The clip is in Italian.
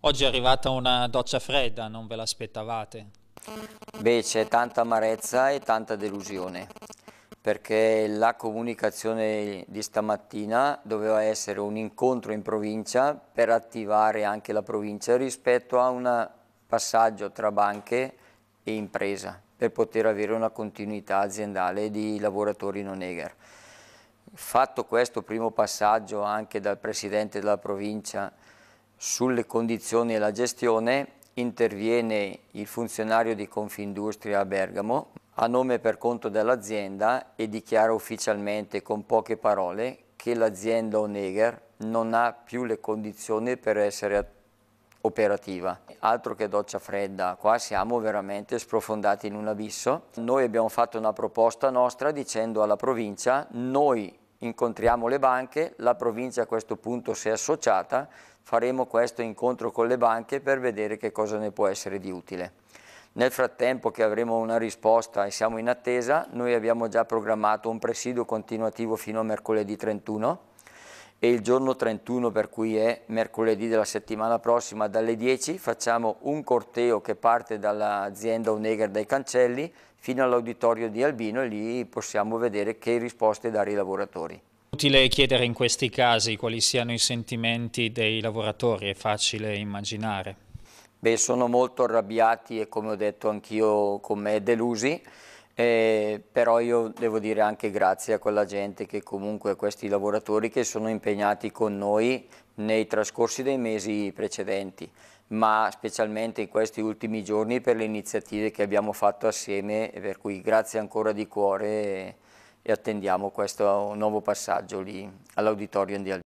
Oggi è arrivata una doccia fredda, non ve l'aspettavate? Beh, c'è tanta amarezza e tanta delusione, perché la comunicazione di stamattina doveva essere un incontro in provincia per attivare anche la provincia rispetto a un passaggio tra banche e impresa per poter avere una continuità aziendale di lavoratori non eger. Fatto questo primo passaggio anche dal Presidente della provincia sulle condizioni e la gestione interviene il funzionario di Confindustria a Bergamo a nome per conto dell'azienda e dichiara ufficialmente con poche parole che l'azienda Oneger non ha più le condizioni per essere operativa. Altro che doccia fredda, qua siamo veramente sprofondati in un abisso. Noi abbiamo fatto una proposta nostra dicendo alla provincia noi incontriamo le banche, la provincia a questo punto si è associata, faremo questo incontro con le banche per vedere che cosa ne può essere di utile. Nel frattempo che avremo una risposta e siamo in attesa, noi abbiamo già programmato un presidio continuativo fino a mercoledì 31 e il giorno 31 per cui è mercoledì della settimana prossima dalle 10 facciamo un corteo che parte dall'azienda Oneger dai cancelli fino all'auditorio di Albino e lì possiamo vedere che risposte dare i lavoratori. È utile chiedere in questi casi quali siano i sentimenti dei lavoratori, è facile immaginare. Beh, sono molto arrabbiati e come ho detto anch'io con me delusi eh, però io devo dire anche grazie a quella gente che comunque questi lavoratori che sono impegnati con noi nei trascorsi dei mesi precedenti ma specialmente in questi ultimi giorni per le iniziative che abbiamo fatto assieme per cui grazie ancora di cuore e attendiamo questo nuovo passaggio lì all'auditorio di Albino.